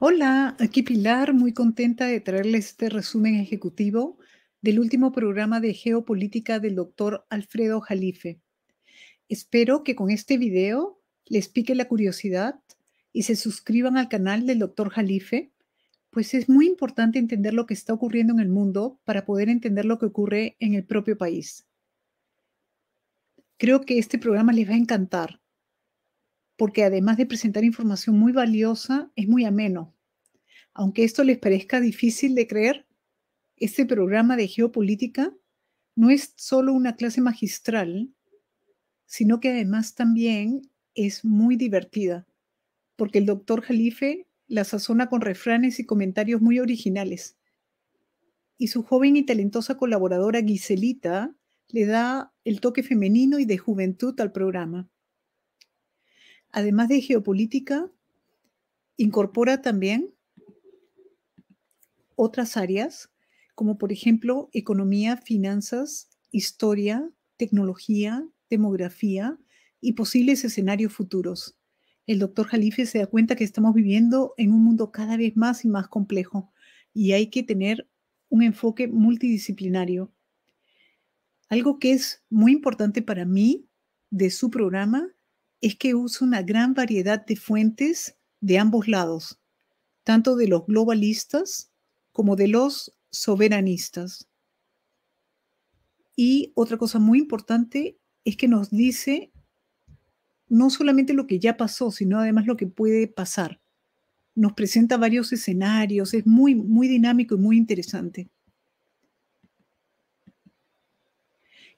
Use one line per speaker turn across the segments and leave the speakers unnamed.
Hola, aquí Pilar, muy contenta de traerles este resumen ejecutivo del último programa de geopolítica del doctor Alfredo Jalife. Espero que con este video les pique la curiosidad y se suscriban al canal del doctor Jalife, pues es muy importante entender lo que está ocurriendo en el mundo para poder entender lo que ocurre en el propio país. Creo que este programa les va a encantar porque además de presentar información muy valiosa, es muy ameno. Aunque esto les parezca difícil de creer, este programa de geopolítica no es solo una clase magistral, sino que además también es muy divertida, porque el doctor Jalife la sazona con refranes y comentarios muy originales. Y su joven y talentosa colaboradora Giselita le da el toque femenino y de juventud al programa además de geopolítica, incorpora también otras áreas, como por ejemplo economía, finanzas, historia, tecnología, demografía y posibles escenarios futuros. El doctor Jalife se da cuenta que estamos viviendo en un mundo cada vez más y más complejo y hay que tener un enfoque multidisciplinario. Algo que es muy importante para mí de su programa es que usa una gran variedad de fuentes de ambos lados, tanto de los globalistas como de los soberanistas. Y otra cosa muy importante es que nos dice no solamente lo que ya pasó, sino además lo que puede pasar. Nos presenta varios escenarios, es muy, muy dinámico y muy interesante.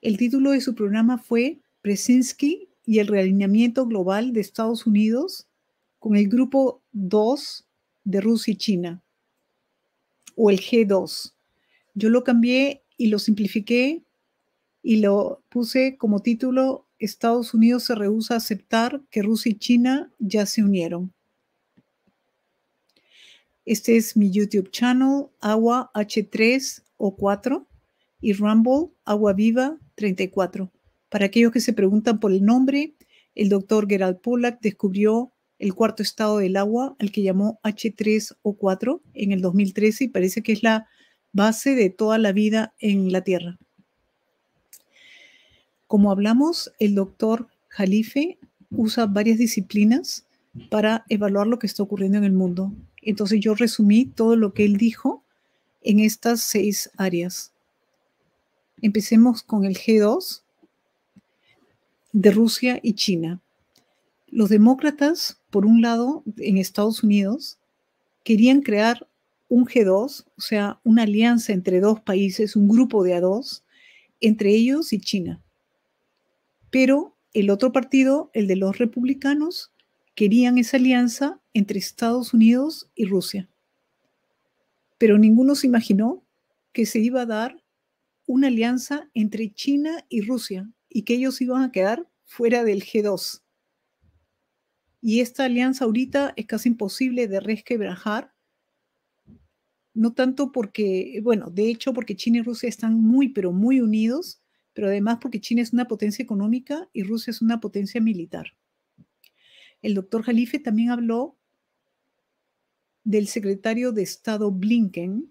El título de su programa fue Presinsky y el realineamiento global de Estados Unidos con el Grupo 2 de Rusia y China, o el G2. Yo lo cambié y lo simplifiqué y lo puse como título Estados Unidos se rehúsa a aceptar que Rusia y China ya se unieron. Este es mi YouTube channel, Agua H3 o 4 y Rumble Agua Viva 34. Para aquellos que se preguntan por el nombre, el doctor Gerald Pollack descubrió el cuarto estado del agua, al que llamó H3O4 en el 2013 y parece que es la base de toda la vida en la Tierra. Como hablamos, el doctor Jalife usa varias disciplinas para evaluar lo que está ocurriendo en el mundo. Entonces yo resumí todo lo que él dijo en estas seis áreas. Empecemos con el G2, de Rusia y China. Los demócratas, por un lado, en Estados Unidos, querían crear un G2, o sea, una alianza entre dos países, un grupo de A2, entre ellos y China. Pero el otro partido, el de los republicanos, querían esa alianza entre Estados Unidos y Rusia. Pero ninguno se imaginó que se iba a dar una alianza entre China y Rusia, y que ellos iban a quedar fuera del G2. Y esta alianza ahorita es casi imposible de resquebrajar, no tanto porque, bueno, de hecho porque China y Rusia están muy, pero muy unidos, pero además porque China es una potencia económica y Rusia es una potencia militar. El doctor Jalife también habló del secretario de Estado Blinken,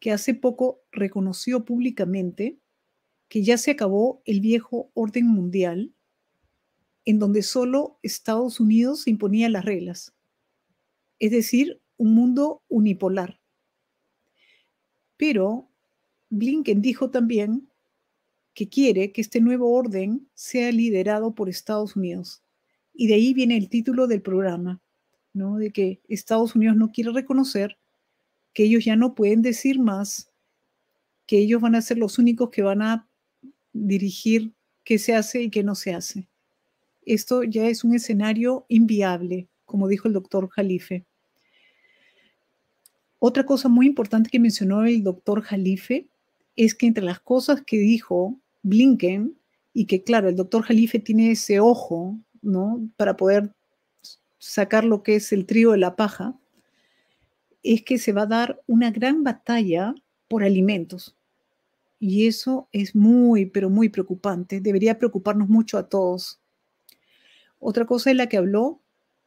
que hace poco reconoció públicamente que ya se acabó el viejo orden mundial en donde solo Estados Unidos imponía las reglas, es decir, un mundo unipolar. Pero Blinken dijo también que quiere que este nuevo orden sea liderado por Estados Unidos. Y de ahí viene el título del programa, ¿no? De que Estados Unidos no quiere reconocer que ellos ya no pueden decir más, que ellos van a ser los únicos que van a dirigir qué se hace y qué no se hace. Esto ya es un escenario inviable, como dijo el doctor Jalife. Otra cosa muy importante que mencionó el doctor Jalife es que entre las cosas que dijo Blinken, y que claro, el doctor Jalife tiene ese ojo, Para poder sacar lo que es el trío de la paja, es que se va a dar una gran batalla por alimentos. Y eso es muy, pero muy preocupante. Debería preocuparnos mucho a todos. Otra cosa de la que habló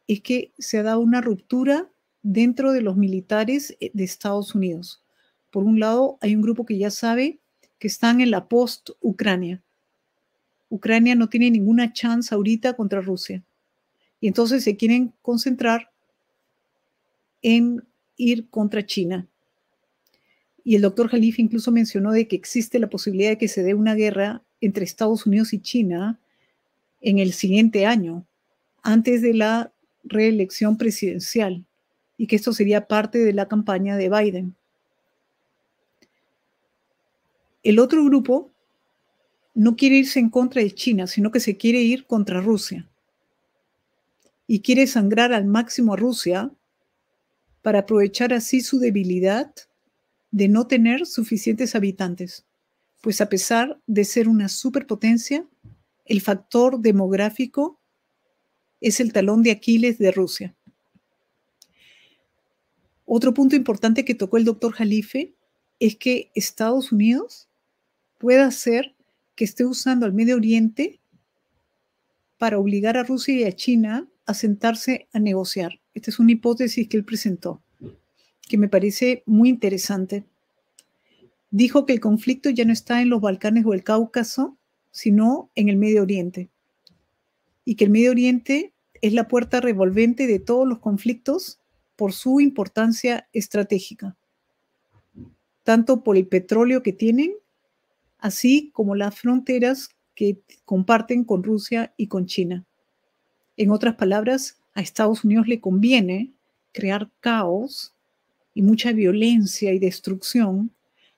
es que se ha dado una ruptura dentro de los militares eh, de Estados Unidos. Por un lado, hay un grupo que ya sabe que están en la post-Ucrania. Ucrania no tiene ninguna chance ahorita contra Rusia. Y entonces se quieren concentrar en ir contra China. Y el doctor Jalif incluso mencionó de que existe la posibilidad de que se dé una guerra entre Estados Unidos y China en el siguiente año, antes de la reelección presidencial, y que esto sería parte de la campaña de Biden. El otro grupo no quiere irse en contra de China, sino que se quiere ir contra Rusia. Y quiere sangrar al máximo a Rusia para aprovechar así su debilidad de no tener suficientes habitantes, pues a pesar de ser una superpotencia, el factor demográfico es el talón de Aquiles de Rusia. Otro punto importante que tocó el doctor Jalife es que Estados Unidos pueda hacer que esté usando al Medio Oriente para obligar a Rusia y a China a sentarse a negociar. Esta es una hipótesis que él presentó que me parece muy interesante. Dijo que el conflicto ya no está en los Balcanes o el Cáucaso, sino en el Medio Oriente. Y que el Medio Oriente es la puerta revolvente de todos los conflictos por su importancia estratégica, tanto por el petróleo que tienen, así como las fronteras que comparten con Rusia y con China. En otras palabras, a Estados Unidos le conviene crear caos y mucha violencia y destrucción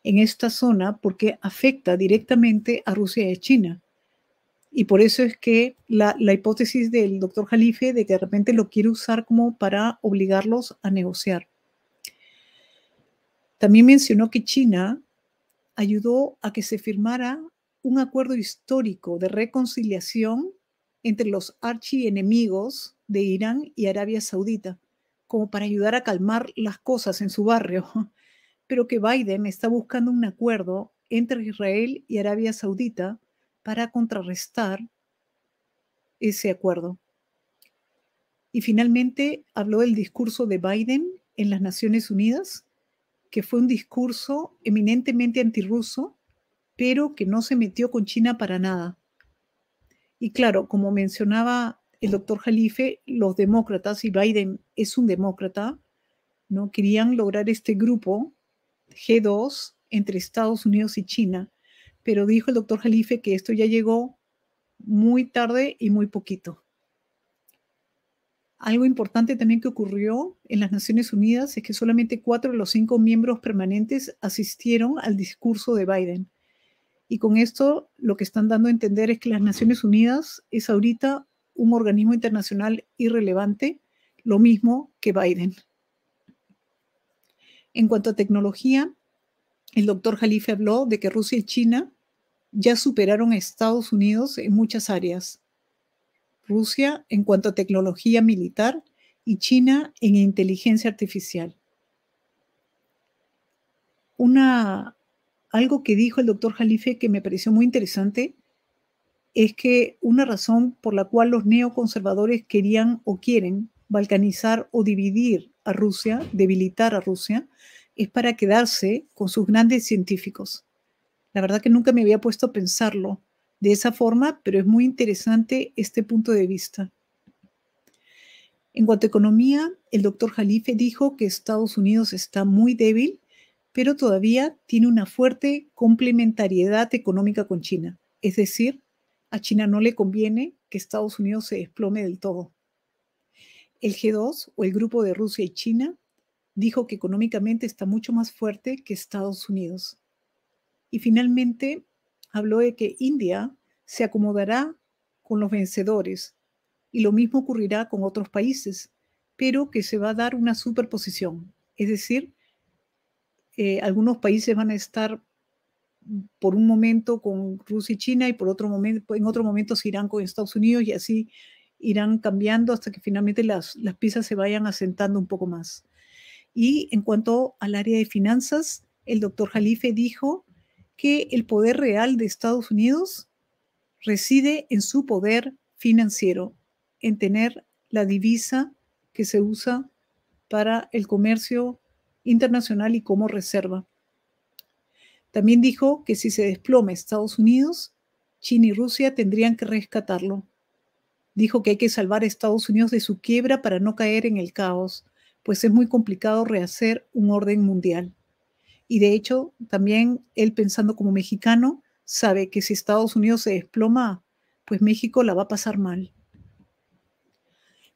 en esta zona porque afecta directamente a Rusia y a China. Y por eso es que la, la hipótesis del doctor Jalife de que de repente lo quiere usar como para obligarlos a negociar. También mencionó que China ayudó a que se firmara un acuerdo histórico de reconciliación entre los archienemigos de Irán y Arabia Saudita como para ayudar a calmar las cosas en su barrio, pero que Biden está buscando un acuerdo entre Israel y Arabia Saudita para contrarrestar ese acuerdo. Y finalmente habló del discurso de Biden en las Naciones Unidas, que fue un discurso eminentemente antirruso, pero que no se metió con China para nada. Y claro, como mencionaba el doctor Jalife, los demócratas, y Biden es un demócrata, ¿no? Querían lograr este grupo G2 entre Estados Unidos y China, pero dijo el doctor Jalife que esto ya llegó muy tarde y muy poquito. Algo importante también que ocurrió en las Naciones Unidas es que solamente cuatro de los cinco miembros permanentes asistieron al discurso de Biden. Y con esto lo que están dando a entender es que las Naciones Unidas es ahorita un organismo internacional irrelevante, lo mismo que Biden. En cuanto a tecnología, el doctor Jalife habló de que Rusia y China ya superaron a Estados Unidos en muchas áreas. Rusia en cuanto a tecnología militar y China en inteligencia artificial. Una, algo que dijo el doctor Jalife que me pareció muy interesante es que una razón por la cual los neoconservadores querían o quieren balcanizar o dividir a Rusia, debilitar a Rusia, es para quedarse con sus grandes científicos. La verdad que nunca me había puesto a pensarlo de esa forma, pero es muy interesante este punto de vista. En cuanto a economía, el doctor Jalife dijo que Estados Unidos está muy débil, pero todavía tiene una fuerte complementariedad económica con China. Es decir, a China no le conviene que Estados Unidos se desplome del todo. El G2 o el grupo de Rusia y China dijo que económicamente está mucho más fuerte que Estados Unidos. Y finalmente habló de que India se acomodará con los vencedores y lo mismo ocurrirá con otros países, pero que se va a dar una superposición. Es decir, eh, algunos países van a estar por un momento con Rusia y China y por otro momento, en otro momento se irán con Estados Unidos y así irán cambiando hasta que finalmente las, las piezas se vayan asentando un poco más. Y en cuanto al área de finanzas, el doctor Jalife dijo que el poder real de Estados Unidos reside en su poder financiero, en tener la divisa que se usa para el comercio internacional y como reserva. También dijo que si se desploma Estados Unidos, China y Rusia tendrían que rescatarlo. Dijo que hay que salvar a Estados Unidos de su quiebra para no caer en el caos, pues es muy complicado rehacer un orden mundial. Y de hecho, también él pensando como mexicano, sabe que si Estados Unidos se desploma, pues México la va a pasar mal.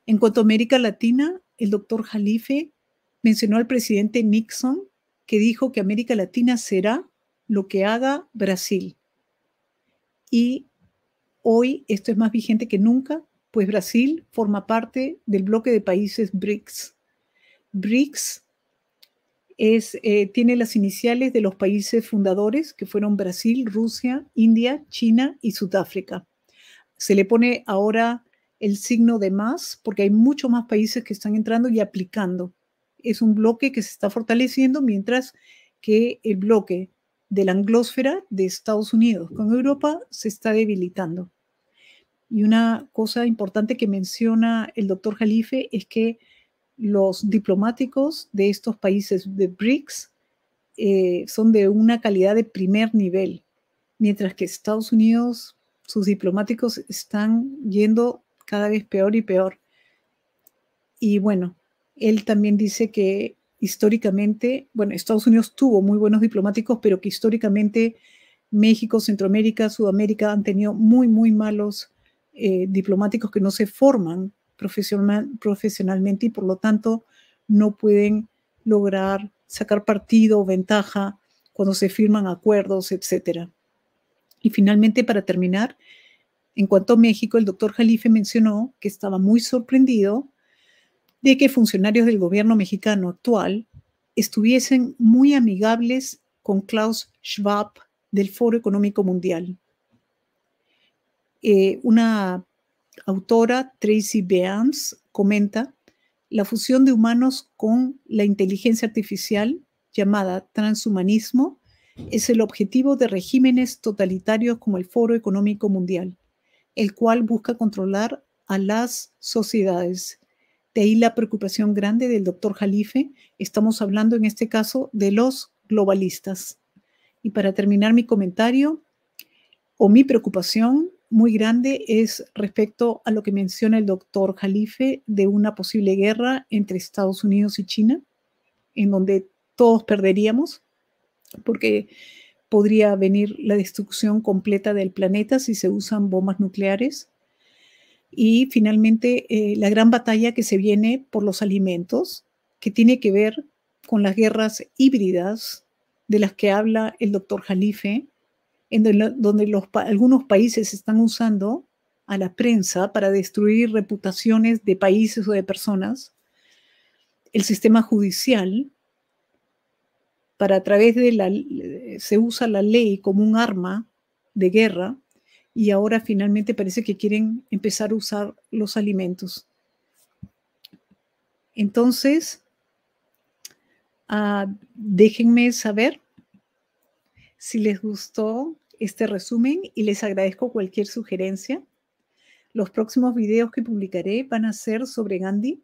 En cuanto a América Latina, el doctor Jalife mencionó al presidente Nixon, que dijo que América Latina será lo que haga Brasil. Y hoy esto es más vigente que nunca, pues Brasil forma parte del bloque de países BRICS. BRICS es, eh, tiene las iniciales de los países fundadores, que fueron Brasil, Rusia, India, China y Sudáfrica. Se le pone ahora el signo de más, porque hay muchos más países que están entrando y aplicando. Es un bloque que se está fortaleciendo, mientras que el bloque de la anglósfera de Estados Unidos con Europa se está debilitando. Y una cosa importante que menciona el doctor Jalife es que los diplomáticos de estos países de BRICS eh, son de una calidad de primer nivel, mientras que Estados Unidos, sus diplomáticos están yendo cada vez peor y peor. Y bueno, él también dice que históricamente, bueno, Estados Unidos tuvo muy buenos diplomáticos, pero que históricamente México, Centroamérica, Sudamérica han tenido muy, muy malos eh, diplomáticos que no se forman profesionalmente y por lo tanto no pueden lograr sacar partido o ventaja cuando se firman acuerdos, etc. Y finalmente, para terminar, en cuanto a México, el doctor Jalife mencionó que estaba muy sorprendido de que funcionarios del gobierno mexicano actual estuviesen muy amigables con Klaus Schwab del Foro Económico Mundial. Eh, una autora, Tracy Beams, comenta, la fusión de humanos con la inteligencia artificial, llamada transhumanismo, es el objetivo de regímenes totalitarios como el Foro Económico Mundial, el cual busca controlar a las sociedades de ahí la preocupación grande del doctor Jalife. Estamos hablando en este caso de los globalistas. Y para terminar mi comentario, o mi preocupación muy grande es respecto a lo que menciona el doctor Jalife de una posible guerra entre Estados Unidos y China, en donde todos perderíamos, porque podría venir la destrucción completa del planeta si se usan bombas nucleares y finalmente eh, la gran batalla que se viene por los alimentos, que tiene que ver con las guerras híbridas de las que habla el doctor Jalife, en donde, algunos países están usando a la prensa para destruir reputaciones de países o de personas, el sistema judicial, para a través de la, se usa la ley como un arma de guerra y ahora finalmente parece que quieren empezar a usar los alimentos. Entonces, ah, déjenme saber si les gustó este resumen y les agradezco cualquier sugerencia. Los próximos videos que publicaré van a ser sobre Gandhi,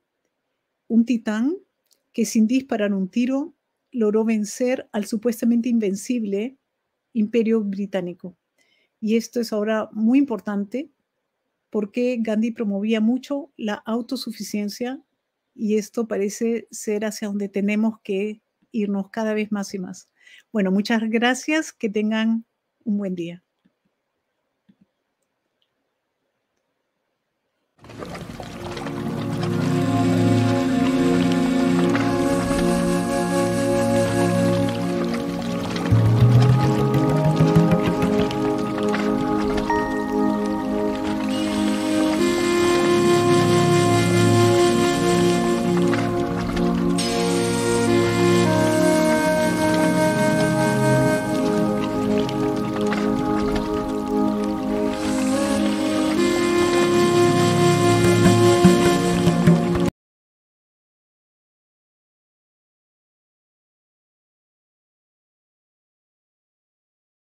un titán que sin disparar un tiro logró vencer al supuestamente invencible imperio británico y esto es ahora muy importante porque Gandhi promovía mucho la autosuficiencia y esto parece ser hacia donde tenemos que irnos cada vez más y más. Bueno, muchas gracias, que tengan un buen día.